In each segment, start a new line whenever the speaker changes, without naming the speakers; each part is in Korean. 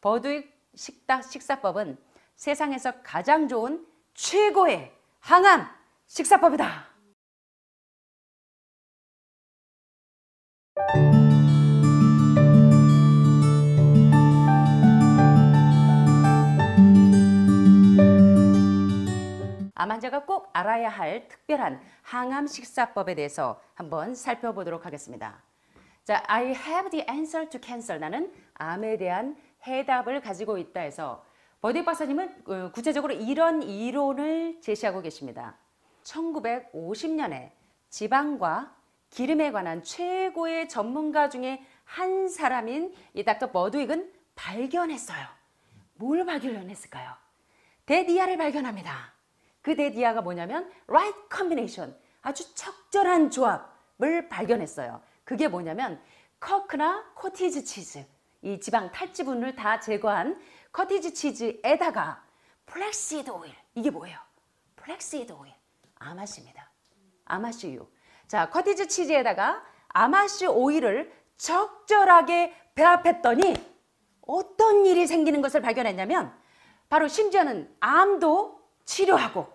버드익식탁 식사법은 세상에서 가장 좋은 최고의 항암 식사법이다. 암 환자가 꼭 알아야 할 특별한 항암 식사법에 대해서 한번 살펴보도록 하겠습니다. 자, I have the answer to cancer. 나는 암에 대한 해답을 가지고 있다 해서 버디 박사님은 어, 구체적으로 이런 이론을 제시하고 계십니다. 1950년에 지방과 기름에 관한 최고의 전문가 중에 한 사람인 이 닥터 버드윅은 발견했어요. 뭘 발견했을까요? 데디아를 발견합니다. 그 데디아가 뭐냐면 right combination, 아주 적절한 조합을 발견했어요. 그게 뭐냐면 커크나 코티즈 치즈, 이 지방 탈지분을 다 제거한 커티지 치즈에다가 플렉시드 오일 이게 뭐예요? 플렉시드 오일 아마시입니다. 아마시유. 자 커티지 치즈에다가 아마시 오일을 적절하게 배합했더니 어떤 일이 생기는 것을 발견했냐면 바로 심지어는 암도 치료하고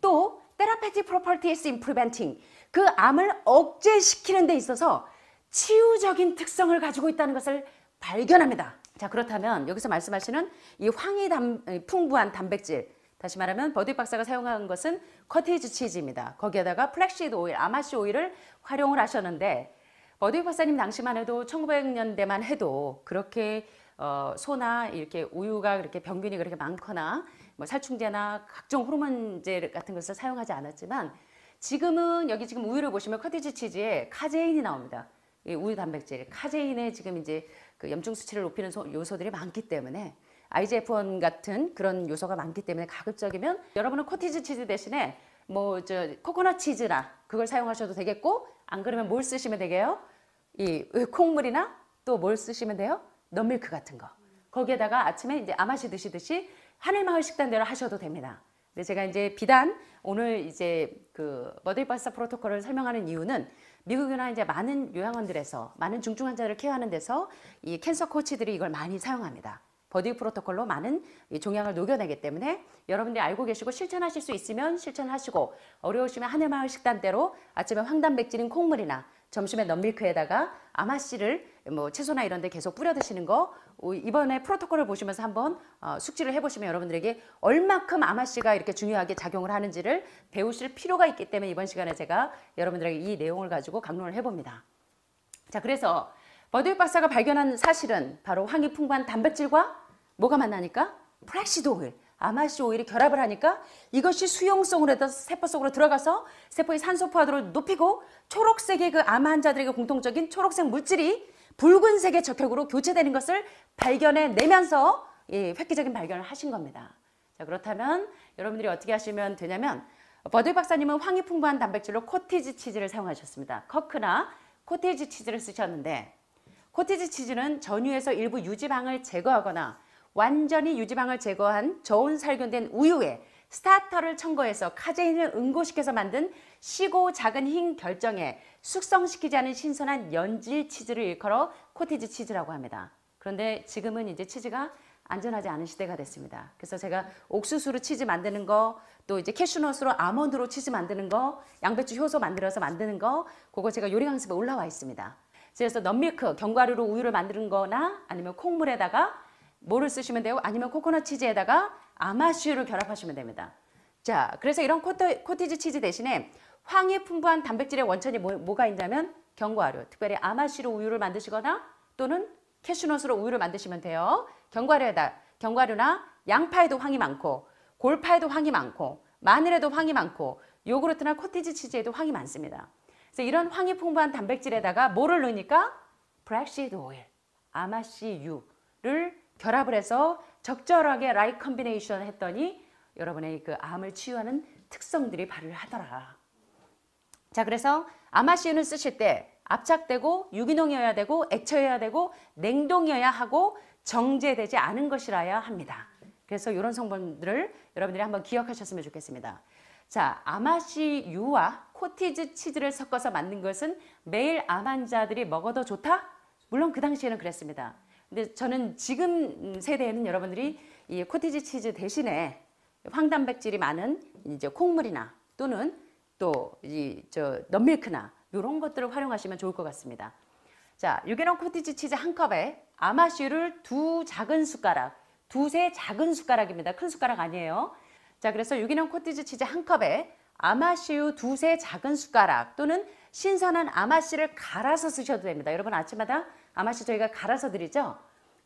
또 테라페틱 프로퍼티스 인프리벤팅 그 암을 억제시키는 데 있어서 치유적인 특성을 가지고 있다는 것을 발견합니다. 자 그렇다면 여기서 말씀하시는 이 황이 담, 풍부한 단백질 다시 말하면 버디 박사가 사용한 것은 커티지 치즈입니다. 거기에다가 플렉시드 오일, 아마시 오일을 활용을 하셨는데 버디 박사님 당시만 해도 1900년대만 해도 그렇게 어, 소나 이렇게 우유가 그렇게 병균이 그렇게 많거나 뭐 살충제나 각종 호르몬제 같은 것을 사용하지 않았지만 지금은 여기 지금 우유를 보시면 커티지 치즈에 카제인이 나옵니다. 이 우유 단백질 카제인에 지금 이제 그 염증 수치를 높이는 요소들이 많기 때문에 IGF-1 같은 그런 요소가 많기 때문에 가급적이면 여러분은 코티지 치즈 대신에 뭐 저 코코넛 치즈나 그걸 사용하셔도 되겠고 안 그러면 뭘 쓰시면 되게요? 이 콩물이나 또 뭘 쓰시면 돼요? 넛밀크 같은 거. 거기에다가 아침에 이제 아마시 드시듯이 하늘마을 식단대로 하셔도 됩니다. 근데 제가 이제 비단 오늘 이제 그 머데이파스타 프로토콜을 설명하는 이유는 미국이나 이제 많은 요양원들에서 많은 중증 환자를 케어하는 데서 이 캔서 코치들이 이걸 많이 사용합니다. 버디 프로토콜로 많은 종양을 녹여내기 때문에 여러분들이 알고 계시고 실천하실 수 있으면 실천하시고 어려우시면 하늘마을 식단대로 아침에 황단백질인 콩물이나 점심에 넘밀크에다가 아마씨를 뭐 채소나 이런 데 계속 뿌려 드시는 거 이번에 프로토콜을 보시면서 한번 어, 숙지를 해보시면 여러분들에게 얼마큼 아마씨가 이렇게 중요하게 작용을 하는지를 배우실 필요가 있기 때문에 이번 시간에 제가 여러분들에게 이 내용을 가지고 강론을 해봅니다. 자 그래서 버드윗 박사가 발견한 사실은 바로 황이 풍부한 단백질과 뭐가 만나니까 프락시드 오일 아마씨 오일이 결합을 하니까 이것이 수용성으로 해서 세포 속으로 들어가서 세포의 산소 포화도를 높이고 초록색의 그암 환자들에게 공통적인 초록색 물질이 붉은색의 적혈구로 교체되는 것을 발견해내면서 예, 획기적인 발견을 하신 겁니다. 자, 그렇다면 여러분들이 어떻게 하시면 되냐면 버드 박사님은 황이 풍부한 단백질로 코티지 치즈를 사용하셨습니다. 커크나 코티지 치즈를 쓰셨는데 코티지 치즈는 전유에서 일부 유지방을 제거하거나 완전히 유지방을 제거한 저온 살균된 우유에 스타터를 첨가해서 카제인을 응고시켜서 만든 시고 작은 흰 결정에 숙성시키지 않은 신선한 연질 치즈를 일컬어 코티지 치즈라고 합니다. 그런데 지금은 이제 치즈가 안전하지 않은 시대가 됐습니다. 그래서 제가 옥수수로 치즈 만드는 거, 또 이제 캐슈넛으로 아몬드로 치즈 만드는 거, 양배추 효소 만들어서 만드는 거, 그거 제가 요리 강습에 올라와 있습니다. 그래서 넛밀크, 견과류로 우유를 만드는 거나 아니면 콩물에다가 뭐를 쓰시면 돼요? 아니면 코코넛 치즈에다가 아마슈를 결합하시면 됩니다. 자, 그래서 이런 코트, 코티지 치즈 대신에 황이 풍부한 단백질의 원천이 뭐, 가 있냐면 견과류, 특별히 아마시로 우유를 만드시거나 또는 캐슈넛으로 우유를 만드시면 돼요. 견과류에다 견과류나 양파에도 황이 많고 골파에도 황이 많고 마늘에도 황이 많고 요구르트나 코티지 치즈에도 황이 많습니다. 그래서 이런 황이 풍부한 단백질에다가 뭐를 넣으니까 브렉시드 오일, 아마시유를 결합을 해서 적절하게 라이 컨비네이션 했더니 여러분의 그 암을 치유하는 특성들이 발휘하더라. 를자 그래서 아마씨유는 쓰실 때 압착되고 유기농이어야 되고 액체여야 되고 냉동이어야 하고 정제되지 않은 것이라야 합니다. 그래서 이런 성분들을 여러분들이 한번 기억하셨으면 좋겠습니다. 자, 아마씨유와 코티즈 치즈를 섞어서 만든 것은 매일 암 환자들이 먹어도 좋다? 물론 그 당시에는 그랬습니다. 근데 저는 지금 세대에는 여러분들이 이 코티지 치즈 대신에 황단백질이 많은 이제 콩물이나 또는 또 이 저 넛밀크나 이런 것들을 활용하시면 좋을 것 같습니다. 자, 유기농 코티지 치즈 한 컵에 아마슈를 두 작은 숟가락, 두세 작은 숟가락입니다. 큰 숟가락 아니에요. 자, 그래서 유기농 코티지 치즈 한 컵에 아마슈 두세 작은 숟가락 또는 신선한 아마씨를 갈아서 쓰셔도 됩니다. 여러분 아침마다 아마시 저희가 갈아서 드리죠.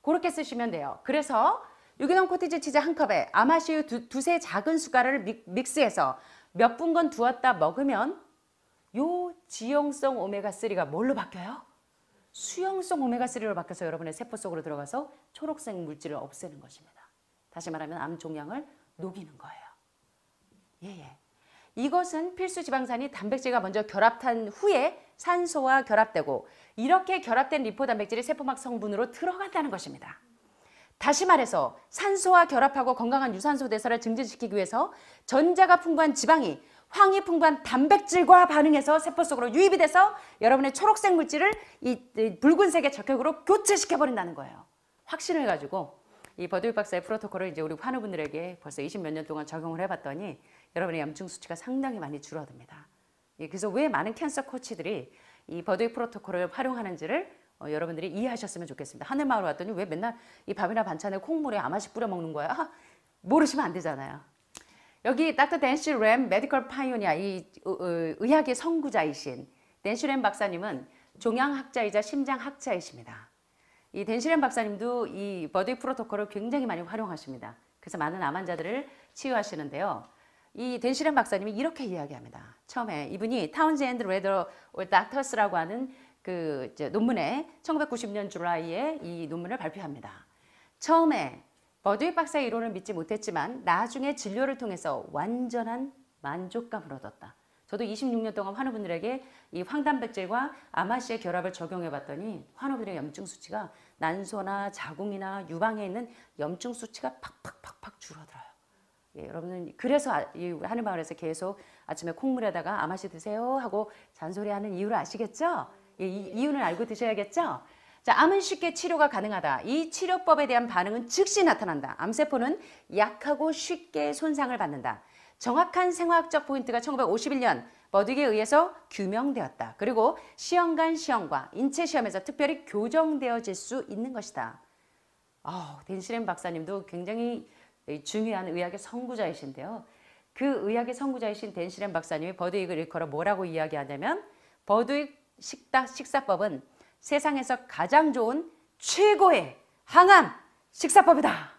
그렇게 쓰시면 돼요. 그래서 유기농 코티지 치즈 한 컵에 아마시유 두, 두세 작은 숟가락을 믹스해서 몇 분간 두었다 먹으면 요 지용성 오메가3가 뭘로 바뀌어요? 수용성 오메가3로 바뀌어서 여러분의 세포 속으로 들어가서 초록색 물질을 없애는 것입니다. 다시 말하면 암 종양을 녹이는 거예요. 예, 예. 이것은 필수 지방산이 단백질과 먼저 결합한 후에 산소와 결합되고 이렇게 결합된 리포단백질이 세포막 성분으로 들어간다는 것입니다. 다시 말해서 산소와 결합하고 건강한 유산소 대사를 증진시키기 위해서 전자가 풍부한 지방이 황이 풍부한 단백질과 반응해서 세포 속으로 유입이 돼서 여러분의 초록색 물질을 이, 붉은색의 적혈구로 교체시켜 버린다는 거예요. 확신을 가지고 이버드 박사의 프로토콜을 이제 우리 환우분들에게 벌써 20몇년 동안 적용을 해봤더니 여러분의 염증 수치가 상당히 많이 줄어듭니다. 예, 그래서 왜 많은 캔서 코치들이 이 버드윅 프로토콜을 활용하는지를 어, 여러분들이 이해하셨으면 좋겠습니다. 하늘마을 왔더니 왜 맨날 이 밥이나 반찬에 콩물에 아마식 뿌려 먹는 거야? 아, 모르시면 안 되잖아요. 여기 닥터 댄시 램 메디컬 파이오니아 이 어, 어, 의학의 선구자이신 댄시 램 박사님은 종양학자이자 심장학자이십니다. 이 댄시 램 박사님도 이 버드윅 프로토콜을 굉장히 많이 활용하십니다. 그래서 많은 암환자들을 치유하시는데요. 이 댄시 램 박사님이 이렇게 이야기합니다. 처음에 이분이 타운즈 앤드 레더 닥터스라고 하는 그 논문에 1990년 주라이에이 논문을 발표합니다. 처음에 버드윅 박사의 이론을 믿지 못했지만 나중에 진료를 통해서 완전한 만족감을 얻었다. 저도 26년 동안 환우분들에게 이 황단백질과 아마씨의 결합을 적용해 봤더니 환우분들의 염증 수치가 난소나 자궁이나 유방에 있는 염증 수치가 팍팍팍팍 줄어들어요. 예, 여러분은 그래서 아, 하는 마을에서 계속 아침에 콩물에다가 아마시 드세요 하고 잔소리하는 이유를 아시겠죠? 예, 이, 이유는 알고 드셔야겠죠? 자, 암은 쉽게 치료가 가능하다. 이 치료법에 대한 반응은 즉시 나타난다. 암세포는 약하고 쉽게 손상을 받는다. 정확한 생화학적 포인트가 1951년 버딕에 의해서 규명되었다. 그리고 시험관 시험과 인체 시험에서 특별히 교정되어질 수 있는 것이다. 아, 댄시렌 박사님도 굉장히 중요한 의학의 선구자이신데요. 그 의학의 선구자이신 댄시렌 박사님이 버드윅을 일컬어 뭐라고 이야기하냐면 버드윅 식다, 식사법은 세상에서 가장 좋은 최고의 항암 식사법이다.